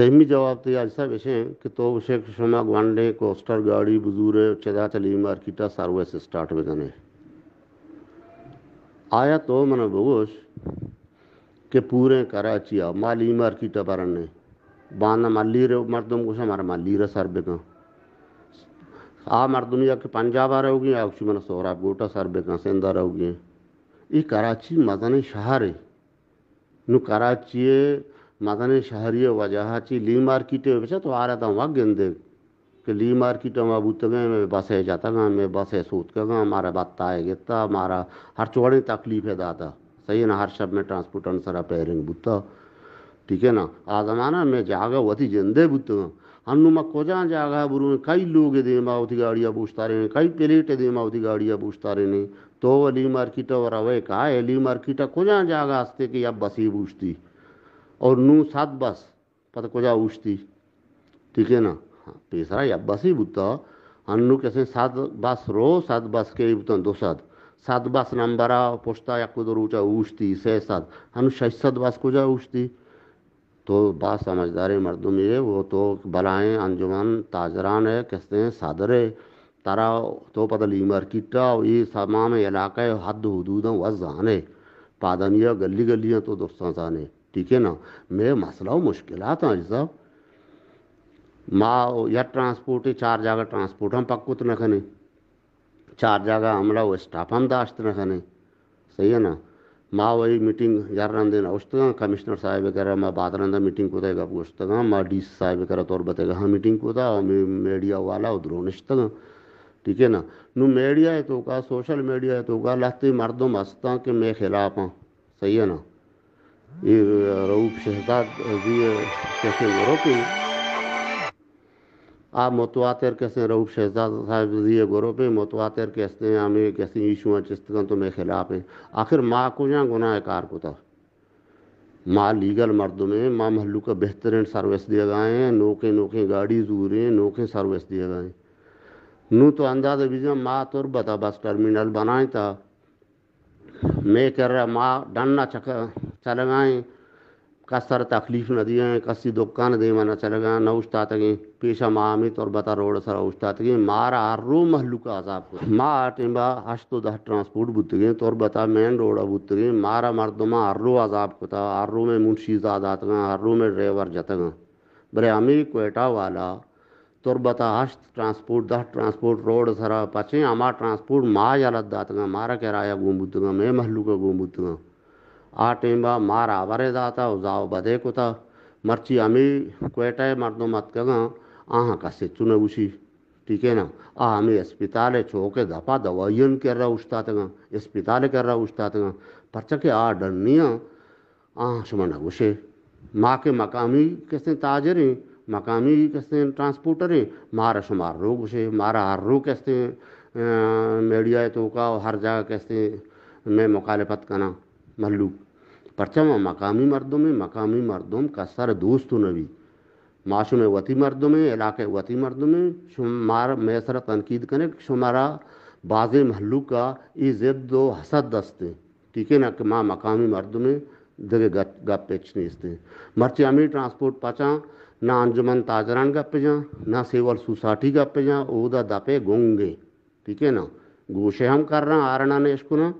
Semi जवाब तो असा विषय की तो विषय क्षमा ग्वांडे कोस्टर गाड़ी बुजूरे चदा चली मार्किटा सर्वेस स्टार्ट विधने आया तो मन बगोश के पूरे कराचिया माली मार्किटा बरन ने बाना माली रे मर्दम को हमारा माली रे सर्बे का आ मर्दम या के पंजाब आ रहोगी या उसी मन सोरा गोटा सर का सेंदा रहोगी ई कराची मदन शहर है नु कराची शहरी ची ली ශහරිය तो आ रहा था वहाँ गेंदे कि ली मार्किट में गए मैं बसे जाता गाँव में बसे सूत के गाँव हमारा बत्ता है गिरता हमारा हर चौड़े तकलीफ है दादा सही है ना हर शब्द में ट्रांसपोर्टन सारा पैरिंग बूता ठीक है ना आ जमाना मैं जागा वती जिंदे बूतगा मैं कोजा जागा बुरु कई लोग दे उठी गाड़ियाँ पूछता रहे कई प्लेट दे उठी गाड़ियाँ पूछता रहे तो ली मार्किट और अवे कहा ली मार्केट कोजा जागा आस्ते कि बस बसी पूछती और नू सात बस जा उष्टी ठीक है ना हाँ पेसरा या बस ही बुत अन्नु हाँ, कैसे सात बस रो सात बस के बुता दो सात सात बस नंबरा पोस्टा या कुदर ऊँचा उष्टी से सात अनु हाँ, शश सात बस को जा उष्टी तो बात समझदार मर्दों ये वो तो बलाएं अंजुमन ताजरान है कहते हैं सादर है तारा तो पता ईमर किटा ये में इलाका हद हदूदा वजान है पादनिया गली गलियाँ तो दोस्तान है ठीक है ना मैं मसला मुश्किल हाजी साहब माओ या ट्रांसपोर्ट चार जगह ट्रांसपोर्ट हम पक्कुत तो न चार जगह हमला वो स्टाफ हम दाश्त तो न सही है ना माँ वही मीटिंग यार रहा देना उस कमिश्नर साहब कह रहा मैं बात रहा मीटिंग को था उस तक माँ डी सी साहब कह रहा तो और बताएगा हाँ मीटिंग को था मीडिया वाला उधरों निश्चित ठीक है ना नू मीडिया है तो का सोशल मीडिया है तो का लाते मर्दों मस्त के मैं खिलाफ हाँ सही है ना ρού ψεστά δύο και στην Ευρώπη. आप मतवा तैर कहते हैं रऊफ शहजाद साहब दिए गोरों पे मतवा तैर कहते हैं आमिर कहते हैं यीशु चिस्तकन तो मैं खिलाफ है आखिर माँ को या गुनाह कार को था माँ लीगल मर्द में माँ महल्लू का बेहतरीन सर्विस दिए गए हैं नोके नोके गाड़ी जूरे नोके सर्विस दिए गए नू तो अंदाज बीजा माँ तो बता बस टर्मिनल बनाए था मैं कह रहा माँ डन्ना चक्कर चलगाएँ कसर तकलीफ न दिए कसी दुक्का न दे मना चलगा न उछता तगे पेशा मामित और बता रोड सरा उछता तगे मारा रो महलू का अजाब को मा टिम्बा हश तो दह ट्रांसपोर्ट बुतगे तो और बता मेन रोड गए मारा मर्दमा हर्रो आजाब को था रो में मुंशी गए आतगा रो में ड्राइवर गए बरे अमी कोयटा वाला तौर बता हश ट्रांसपोर्ट दह ट्रांसपोर्ट रोड सरा पचे अमा ट्रांसपोर्ट मा जलत दातगा मारा किराया गए मैं महलू का गए ಆಟಿಂಬ ಮಾರ ಬರೆದಾತ ಉದಾವ ಬದೇ ಕುತ मर्ची अमी क्वेटा मरदो मत कगा आहा का से चुने उसी ठीक है ना आ हमें अस्पताल है के धपा दवाइयन कर रहा उस्ताद का अस्पताल कर रहा उस्ताद का पर चके आ डरनिया आह सुमन उसे माँ के मकामी कैसे ताजर हैं मकामी कैसे ट्रांसपोर्टर हैं मारा सुमार रोग उसे मारा हर रोग कैसे मीडिया तो का हर जगह कैसे मैं मुखालफत करना मल्लू परचम मकामी मर्दों में मकामी मर्दों का सर दोस्त नबी माशुम वती मर्दों में इलाके वती मर्दों में शुमार मैसर तनकीद करें शुमारा बाज महलू का ये व हसद दस्ते ठीक है ना कि माँ मकामी मर्दों में जगह गप गप पेच नहीं ट्रांसपोर्ट पाचा ना अंजुमन ताजरान गप जा ना सेवल सुसाठी गप जा ओदा दापे गोंगे ठीक है ना गोशे हम कर रहा आरणा ने इसको ना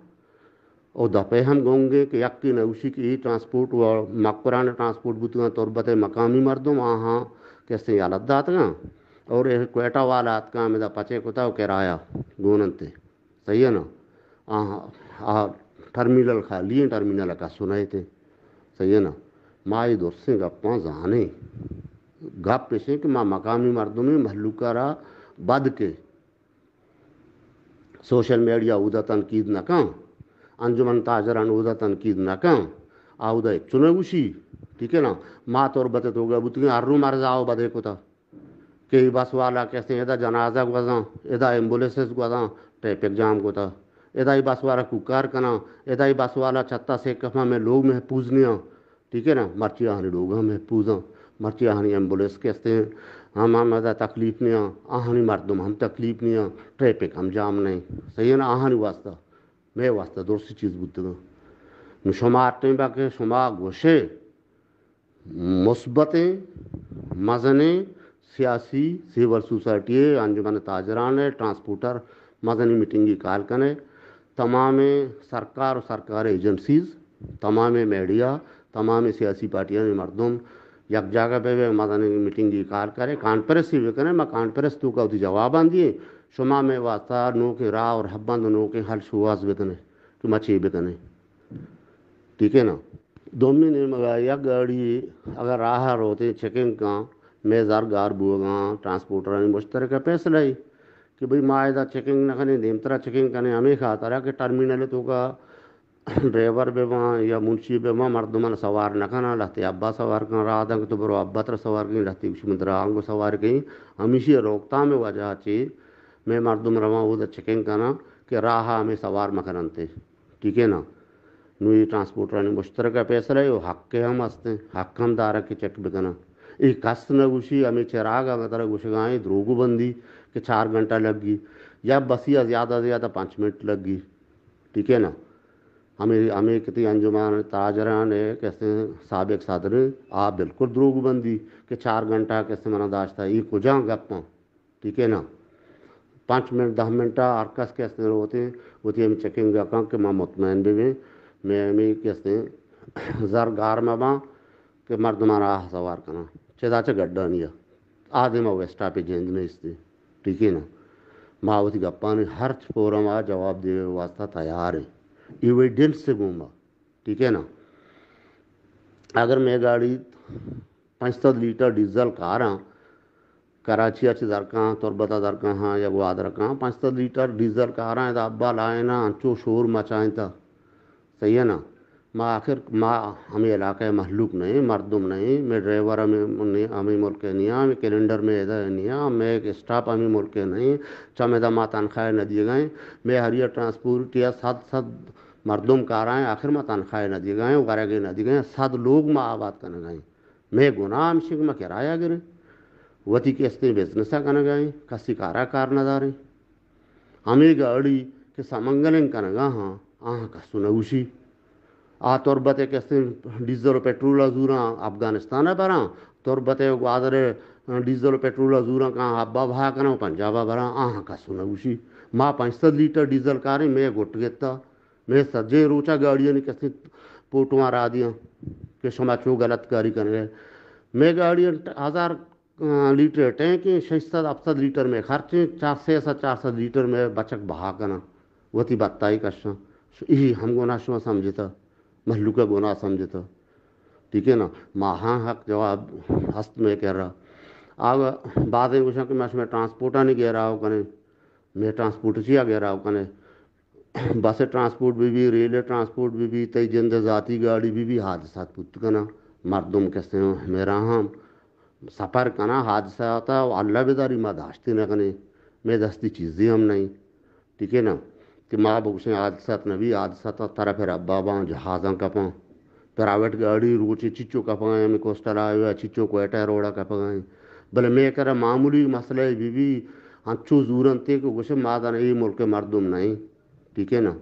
और दफे हम गोंगे कि न उसी की ट्रांसपोर्ट और मकरान ट्रांसपोर्ट बुतगा तौरबत मकामी वहाँ हाँ कैसे हालत दात ना और यह क्वेटा वाला का मेरा पचे कुता किराया गोनन सही है ना आ टर्मिनल खा लिए टर्मिनल का सुनाए थे सही है ना माए दोस्तें गप्पा जाने गप पेशे कि माँ मकामी मर्दों में भल्लूकारा बद के सोशल मीडिया उदा तनकीद न कहाँ अंजुमन ताजरान अनूदा तनकीद ना आओ आउदा चुने उसी ठीक है ना मात और बदत हो तो गया बुतगी अरू मार जाओ बदे को था के बस वाला कैसे एदा जनाजा गुजा एदा एम्बुलेंस गुजा ट्रैफिक जाम को था एदा ही बस वाला कुकार कना एदा ही बस वाला छत्ता से कफा में लोग में पूजनिया ठीक है ना मर्चिया हनी लोग हमें पूजा मर्चिया हनी एम्बुलेंस कैसे हैं हम हम अदा तकलीफ नहीं आहानी आहनी मरदम हम तकलीफ नहीं आ ट्रैफिक हम जाम नहीं सही है ना आहानी वास्ता මේ වස්ත දොරසි චීස් බුද්ධග नुशुमारतें बाके शुमा गोशे मुस्बतें मजने सियासी सिविल सोसाइटी अंजुमन ताजरान ट्रांसपोर्टर मजनी मीटिंगी कारकन तमाम सरकार और सरकार एजेंसीज तमाम मीडिया तमाम सियासी पार्टियाँ मरदम यक जगह पे मदन मीटिंग की कार करें कॉन्फ्रेंस ही वे करें मैं कॉन्फ्रेंस तू का जवाब है शुमा शुमामे वास्ता के राह और हब्बा हब्बंद के हल शुवास बितने कि मछी बितने ठीक है ना दोमी ने मगाया गाड़ी अगर राह रोते चेकिंग का मेजार गार बुआ ट्रांसपोर्टर ने मुश्तर फैसला ही कि भाई मायदा चेकिंग ना करें तरह चेकिंग करें हमें खाता रहा कि टर्मिनल तो का ड्राइवर बे वहाँ या मुंशी बे वहाँ मर्दमन सवार न खाना लहते अब्बा सवार कर रहा था तो बरो अब्बा तरह सवार कहीं लहती कुछ मंदरा आंगो सवार कहीं हमेशा रोकता में वजह चीज़ मैं मरदम रवा उद चेकिंग करना कि राह हमें सवार मकर थे ठीक है ना ये ट्रांसपोर्ट रानी मुश्तर का पैसा रहे हक के हम हंसते हक हम दारा के चेक बिकना ये कस न घुसी हमें चिराग अगर तरह मतलब घुस गए द्रोगु बंदी कि चार घंटा लग गई या बसिया ज़्यादा से ज़्यादा पाँच मिनट लग गई ठीक है ना हमें हमें कितनी तो अंजुमान ताजरा ने कैसे सबक सादर आप बिल्कुल ध्रोगु बंदी कि चार घंटा कैसे मना दाश्ता ये कुजा गप्पा ठीक है ना पाँच मिनट दहा मिनटां हैं वो वती हम चेकिंग चॅकिंग कि माँ मुतमैन बि हुई में आमी केसताईं ज़र गार में मां कि मर्द मारा सवार करना चेदा चे गड्ढा नहीं है आधे माँ वेस्टा पे जेंद में इसती ठीक है ना माँ मावती गप्पा ने हर फोरम आ जवाब देने वास्ता तैयार है इविडेंस से घूमा ठीक है ना अगर मैं गाड़ी पाँच सौ लीटर डीजल कार हाँ कराची दरकां तौरबता दरकां या वो दरकां पाँच सौ लीटर डीज़ल है तो अब्बा लाए ना अंचो शोर मचाएं था तो। सही है ना माँ आखिर माँ हमें इलाक़े महलूक नहीं मरदुम नहीं मैं ड्राइवर हमें हमें मुल्क नहीं हमें कैलेंडर में इधर नहीं मैं एक स्टाफ हमें मुल्क नहीं चमेदा माँ तनख्वाह न दिए गए मैं हरिया ट्रांसपोर्ट या सात सात मरदम आएँ आखिर माँ तनख्वाह न दिए गए गारा गए न दिए गए सात लोग माँ आबाद करने गए मैं गुनाह हम सिंह मैं किराया गिरे वती के अस्ते बिजनेस कनगा कसी कारा कारण दारे हमें गाड़ी के समंगन कनगा हाँ आह कसुन उसी आ तोरबते के अस्ते डीजल पेट्रोल अजूरा अफगानिस्तान पर तोरबते आदरे डीजल और पेट्रोल अजूरा कहाँ अब्बा भा कर पंजाबा भरा आह कसुन उसी माँ पाँच सत लीटर डीजल कार मैं गुट गेता मैं सजे रोचा गाड़ियाँ ने कैसे पोटुआ रहा दिया कि समाचो गलत कारी कर मैं गाड़ियाँ हजार लीटर टैंक शस्तर अफसद लीटर में खर्चे चार से सा चार सौ लीटर में बचक बहा कना थी बत्ताई कशा यही हम गोना शो समझे था महलू का गोना समझे था ठीक है ना माहा हक जवाब हस्त में कह रहा अब बाद में पूछा कि मैं उसमें ट्रांसपोर्टा नहीं कह रहा हूँ कने मैं ट्रांसपोर्ट चिया कह रहा हूँ कने बस ट्रांसपोर्ट भी भी रेल ट्रांसपोर्ट भी भी तई जिंद जाती गाड़ी भी भी हादसा पुत कना कहते कैसे मेरा हम सफ़र करना हादसा होता अल्लाह बेदारी माँ दाश्ती ना कने मैं दस्ती चीज दी हम नहीं ठीक है ना कि माँ से हादसा तो नबी हादसा था तो तारा फिर अब्बा पाँ जहाजा कपाँ प्राइवेट गाड़ी रोचे चिच्चो कपाएँ हमें कोस्टल आए चिच्चो को एटा रोड़ा कपाएँ भले मैं कह रहा मामूली मसला है बीबी अच्छो जूरन थे कि गुस्से माँ दाना ये मुल्क मरदुम नहीं ठीक है ना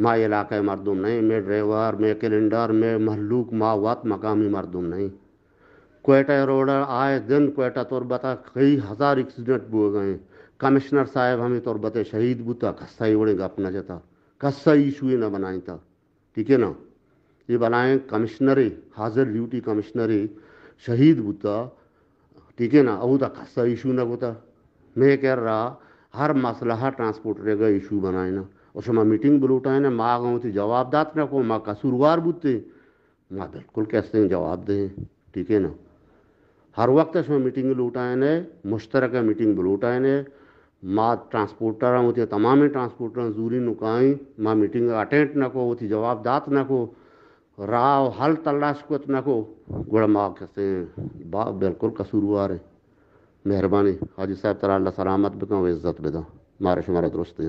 माँ इलाका मरदुम नहीं मैं ड्राइवर मैं कैलेंडर मैं महलूक माँ वात मकामी मरदुम नहीं कोयटा रोड आए दिन कोयटा तौर बता कई हज़ार एक्सीडेंट बो गए कमिश्नर साहब हमें तौर बते शहीद बुता कस्सा ही उड़ेगा अपना जता कस्सा इशू ही ना बनाई था ठीक है ना ये बनाए कमिश्नर हाजिर ड्यूटी कमिश्नर शहीद बुता ठीक है ना अब तक खस्सा इशू ना बुता मैं कह रहा हर मसला हर ट्रांसपोर्ट रहेगा इशू बनाए ना मैं मीटिंग बुलूटा ना माँ गाँव थी ना को माँ कसूरवार बुते माँ बिल्कुल कैसे जवाब दें ठीक है ना हर वक्त इसमें मीटिंग लूट है मुश्तरक मीटिंग लूटा है मां ट्रांसपोर्टर ऐं तमाम ही ट्रांसपोर्टर ज़ूरी नुकाई माँ मीटिंग अटेंड न को हुते जवाबदात न को राव हल तलाश कुत न को गुड़ कहते हैं बा बिल्कुलु कसूरवार आहे मेहरबानी हाजी साहब तला अल्लाह सलामत भी कयूं इज़्ज़त भी दां मारे शुमारे दुरुस्त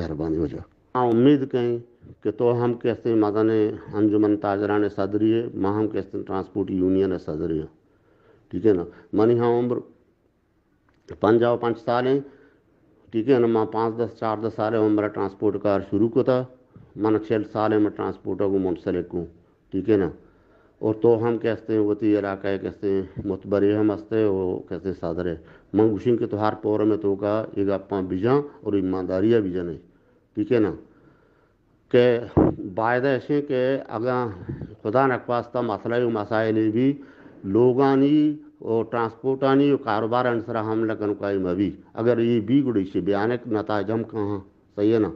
मेहरबानी हो जाए हाँ उम्मीद कहीं कि तो हम कैसे मां अंजुमन ताजरान सदरी मां हम कहते हैं ट्रांसपोर्ट यूनियन सदरी है ठीक है ना मन यहाँ उम्र पाँच जाओ पाँच साल हैं ठीक है ना माँ पाँच दस चार दस साल उम्र ट्रांसपोर्ट कार शुरू को था मन छः साल मैं ट्रांसपोर्ट को मोटरसाइकिल को ठीक है ना और तो हम कहते हैं वती इलाका है कहते हैं मुतबर हम हंसते हैं वो कहते हैं सादर है मंगूशिंग के त्यौहार पौर में तो कहा एक अपा बीजा और है बीजा नहीं ठीक है ना के वायदा ऐसे के अगर खुदा नखवास्ता मसला मसाइल भी ಲೋಗಾನಿ ಓ ಟ್ರಾನ್ಸ್ಪೋರ್ಟಾನಿ कारोबार ಅನ್ಸರ हमलकन काई अभी अगर ये बी गुड़ी से बयान नताज हम कहाँ सही है ना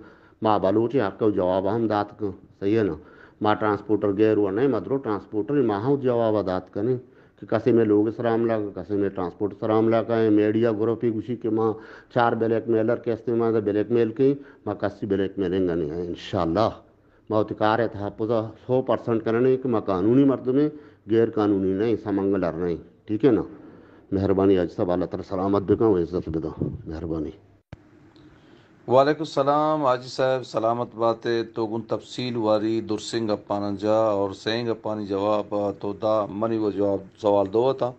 माँ बलोचे आपका जवाब हम दात कह सही है ना माँ ट्रांसपोर्टर गैर हुआ नहीं मधुरो ट्रांसपोर्टर माँ जवाब दात नहीं कि कसे में लोग लगा कसे में ट्रांसपोर्ट सरामला लगा है मीडिया ग्रुप ही घुसी के माँ चार ब्लैक मेलर के अस्ते माँ ब्लैक मेल के माँ कसी ब्लैक मेलिंग नहीं है इन शाह माँ उतिकार है था सौ परसेंट करने कि माँ कानूनी मर्द में गैरकानूनी नहीं समंगलर नहीं ठीक है ना मेहरबानी आज सब अल्लाह तला सलामत भी कहूँ इज्जत भी मेहरबानी वालेकुम सलाम हाजी साहब सलामत बातें तो गुन तफसील वारी दुरसिंग अपान जा और सेंग अपानी जवाब तो दा मनी वो जवाब सवाल दो था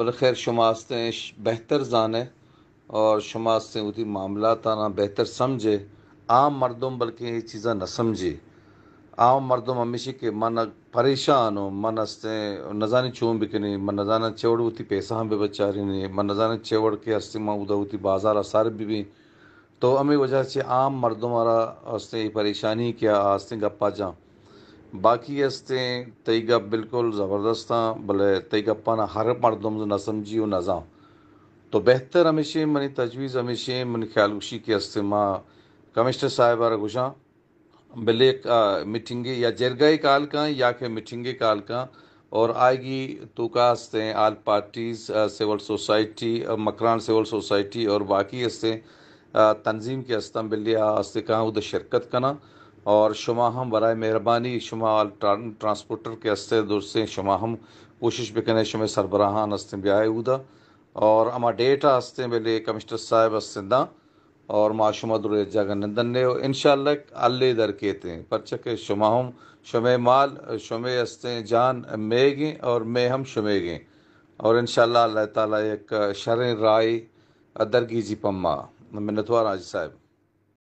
बल खैर शुमाते बेहतर जाने और शुमाते उती मामला ना बेहतर समझे आम मर्दों बल्कि ये चीज़ा न समझे आम मर्दम हमेशा के मन परेशान हो मन हस्ते नजाने चूम नहीं मन नजाना चेवड़ उती पैसा हम बेबचारी नहीं मन नजाना चेवड़ के हस्ते माँ उदा उती बाजार सारे भी भी तो हमें वजह से आम मर्दों हमारा हस्ते परेशानी क्या हस्ते गप्पा जा बाकी हस्ते तई गप बिल्कुल ज़बरदस्त भले तई गप्पा ना हर मर्दों ना समझी हो न जाओ तो बेहतर हमेशा मनी तजवीज़ हमेशा मन खुशी के हस्ते माँ कमिश्नर साहब गुशा बिले मिठिंगे या जरगए काल का या फिर मिठिंगे काल का और आएगी तो हस्ते all parties civil society Makran civil society और बाकी हस्ते तंजीम के हस्तम बिल्लिया हस्ते कहाँ उधर शिरकत करना और शुमा हम बर मेहरबानी शुमा ट्रांसपोर्टर के हस्ते दूर से शुमा हम कोशिश भी करें शुमे सरबराहान हस्ते ब्याह उदा और अमा डेटा हस्ते बिल्ले कमिश्नर साहब हस्ते और माशुमदुर्जा ने इन शे दर केते परचके शुमाहम शुमे माल शुमे अस्ते जान मे गें और मे हम गें और इन अल्लाह तला एक शर राय अदरगी जी पम्मा मिनतवार आज साहब